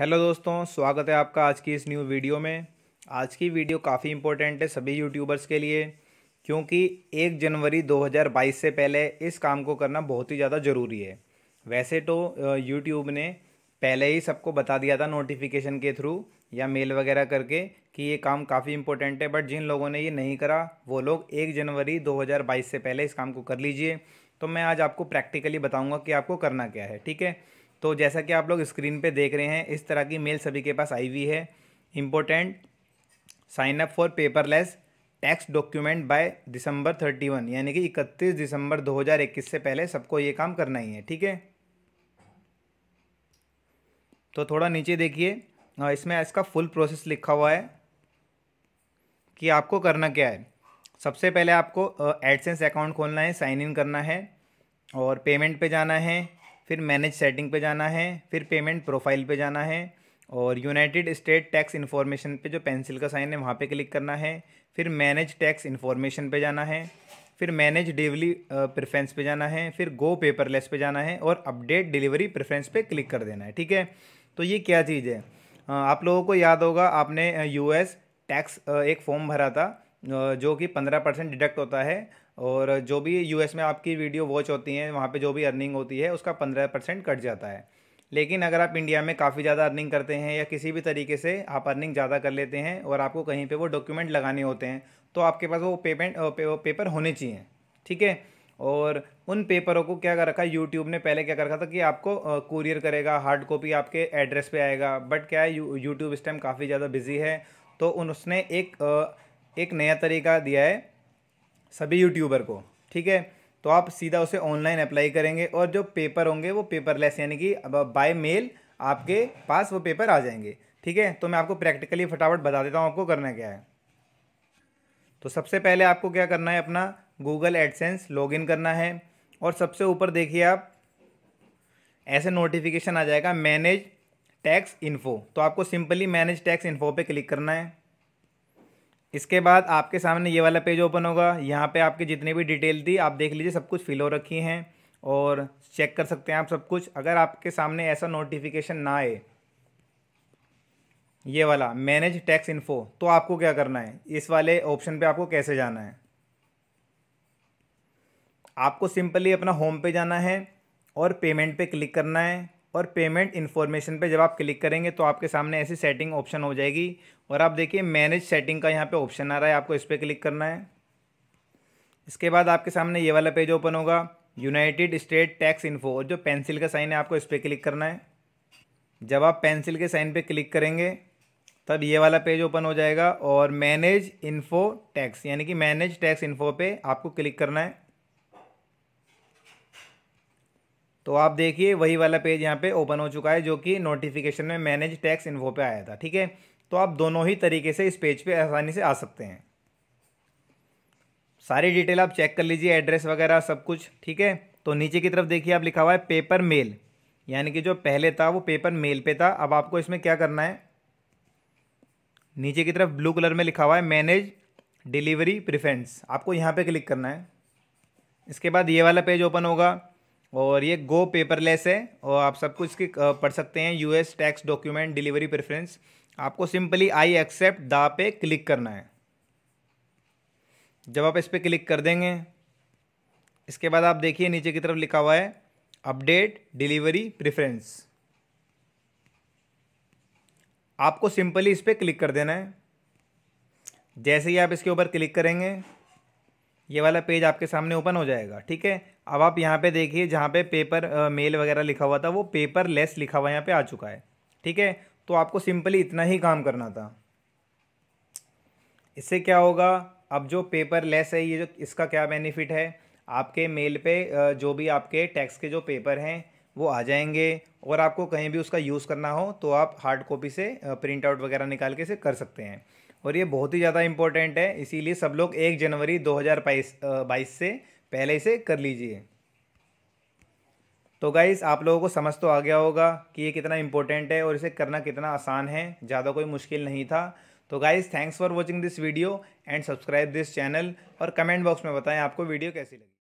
hello दोस्तों स्वागत है आपका आज की इस न्यू वीडियो में आज की वीडियो काफ़ी इम्पोर्टेंट है सभी यूट्यूबर्स के लिए क्योंकि एक जनवरी 2022 से पहले इस काम को करना बहुत ही ज़्यादा ज़रूरी है वैसे तो यूट्यूब ने पहले ही सबको बता दिया था नोटिफिकेशन के थ्रू या मेल वगैरह करके कि ये काम काफ़ी इंपॉर्टेंट है बट जिन लोगों ने ये नहीं करा वो लोग एक जनवरी 2022 से पहले इस काम को कर लीजिए तो मैं आज आपको प्रैक्टिकली बताऊंगा कि आपको करना क्या है ठीक है तो जैसा कि आप लोग स्क्रीन पे देख रहे हैं इस तरह की मेल सभी के पास आई हुई है important sign up for paperless tax document by December thirty one यानी कि इकतीस दिसंबर दो हज़ार इक्कीस से पहले सबको ये काम करना ही है ठीक है तो थोड़ा नीचे देखिए इसमें इसका फुल प्रोसेस लिखा हुआ है कि आपको करना क्या है सबसे पहले आपको एडसेंस अकाउंट खोलना है साइन इन करना है और पेमेंट पे जाना है फिर मैनेज सेटिंग पे जाना है फिर पेमेंट प्रोफाइल पे जाना है और यूनाइटेड स्टेट टैक्स इन्फॉर्मेशन पे जो पेंसिल का साइन है वहाँ पे क्लिक करना है फिर मैनेज टैक्स इन्फॉर्मेशन पे जाना है फिर मैनेज डिलीवरी प्रेफरेंस पे जाना है फिर गो पेपरलेस पे जाना है और अपडेट डिलीवरी प्रेफरेंस पे क्लिक कर देना है ठीक है तो ये क्या चीज़ है आप लोगों को याद होगा आपने यूएस टैक्स एक फॉर्म भरा था जो कि पंद्रह परसेंट डिडक्ट होता है और जो भी यूएस में आपकी वीडियो वॉच होती हैं वहाँ पे जो भी अर्निंग होती है उसका पंद्रह परसेंट कट जाता है लेकिन अगर आप इंडिया में काफ़ी ज़्यादा अर्निंग करते हैं या किसी भी तरीके से आप अर्निंग ज़्यादा कर लेते हैं और आपको कहीं पे वो डॉक्यूमेंट लगाने होते हैं तो आपके पास वो पेमेंट पेपर होने चाहिए ठीक है और उन पेपरों को क्या कर रखा है यूट्यूब ने पहले क्या कर रखा था कि आपको कुरियर करेगा हार्ड कॉपी आपके एड्रेस पे आएगा बट क्या है यूट्यूब इस टाइम काफ़ी ज़्यादा बिजी है तो उन उसने एक एक नया तरीका दिया है सभी यूट्यूबर को ठीक है तो आप सीधा उसे ऑनलाइन अप्लाई करेंगे और जो पेपर होंगे वो पेपरलेस यानी कि अब बाय मेल आपके पास वो पेपर आ जाएंगे ठीक है तो मैं आपको प्रैक्टिकली फटाफट बता देता हूँ आपको करना क्या है तो सबसे पहले आपको क्या करना है अपना गूगल एडसेंस लॉगिन करना है और सबसे ऊपर देखिए आप ऐसे नोटिफिकेशन आ जाएगा मैनेज टैक्स इन्फो तो आपको सिंपली मैनेज टैक्स इन्फो पे क्लिक करना है इसके बाद आपके सामने ये वाला पेज ओपन होगा यहाँ पे आपके जितनी भी डिटेल थी आप देख लीजिए सब कुछ फिल हो रखी हैं और चेक कर सकते हैं आप सब कुछ अगर आपके सामने ऐसा नोटिफिकेशन ना आए ये वाला मैनेज टैक्स इन्फो तो आपको क्या करना है इस वाले ऑप्शन पे आपको कैसे जाना है आपको सिंपली अपना होम पे जाना है और पेमेंट पे क्लिक करना है और पेमेंट इन्फॉर्मेशन पे जब आप क्लिक करेंगे तो आपके सामने ऐसी सेटिंग ऑप्शन हो जाएगी और आप देखिए मैनेज सेटिंग का यहाँ पे ऑप्शन आ रहा है आपको इस पर क्लिक करना है इसके बाद आपके सामने ये वाला पेज ओपन होगा यूनाइटेड स्टेट टैक्स इन्फो और जो पेंसिल का साइन है आपको इस पर क्लिक करना है जब आप पेंसिल के साइन पर क्लिक करेंगे तब ये वाला पेज ओपन हो जाएगा और मैनेज इन्फो टैक्स यानी कि मैनेज टैक्स इन्फो पर आपको क्लिक करना है तो आप देखिए वही वाला पेज यहाँ पे ओपन हो चुका है जो कि नोटिफिकेशन में मैनेज टैक्स इन्फो पे आया था ठीक है तो आप दोनों ही तरीके से इस पेज पे आसानी से आ सकते हैं सारी डिटेल आप चेक कर लीजिए एड्रेस वगैरह सब कुछ ठीक है तो नीचे की तरफ देखिए आप लिखा हुआ है पेपर मेल यानी कि जो पहले था वो पेपर मेल पे था अब आपको इसमें क्या करना है नीचे की तरफ ब्लू कलर में लिखा हुआ है मैनेज डिलीवरी प्रिफ्रेंस आपको यहाँ पे क्लिक करना है इसके बाद ये वाला पेज ओपन होगा और ये गो पेपरलेस है और आप सब कुछ की पढ़ सकते हैं US tax document delivery preference आपको सिंपली आई एक्सेप्ट दा पे क्लिक करना है जब आप इस पर क्लिक कर देंगे इसके बाद आप देखिए नीचे की तरफ लिखा हुआ है अपडेट डिलीवरी प्रेफरेंस आपको सिंपली इस पर क्लिक कर देना है जैसे ही आप इसके ऊपर क्लिक करेंगे ये वाला पेज आपके सामने ओपन हो जाएगा ठीक है अब आप यहाँ पे देखिए जहाँ पे पेपर आ, मेल वगैरह लिखा हुआ था वो पेपर लेस लिखा हुआ यहाँ पे आ चुका है ठीक है तो आपको सिंपली इतना ही काम करना था इससे क्या होगा अब जो पेपर लेस है ये जो इसका क्या बेनिफिट है आपके मेल पे जो भी आपके टैक्स के जो पेपर हैं वो आ जाएंगे और आपको कहीं भी उसका यूज़ करना हो तो आप हार्ड कॉपी से प्रिंट आउट वगैरह निकाल के से कर सकते हैं और ये बहुत ही ज़्यादा इम्पोर्टेंट है इसीलिए सब लोग एक जनवरी दो हज़ार बाईस से पहले से कर लीजिए तो गाइज़ आप लोगों को समझ तो आ गया होगा कि ये कितना इम्पोर्टेंट है और इसे करना कितना आसान है ज़्यादा कोई मुश्किल नहीं था तो guys thanks for watching this video and subscribe this channel और कमेंट बॉक्स में बताएं आपको वीडियो कैसी लगी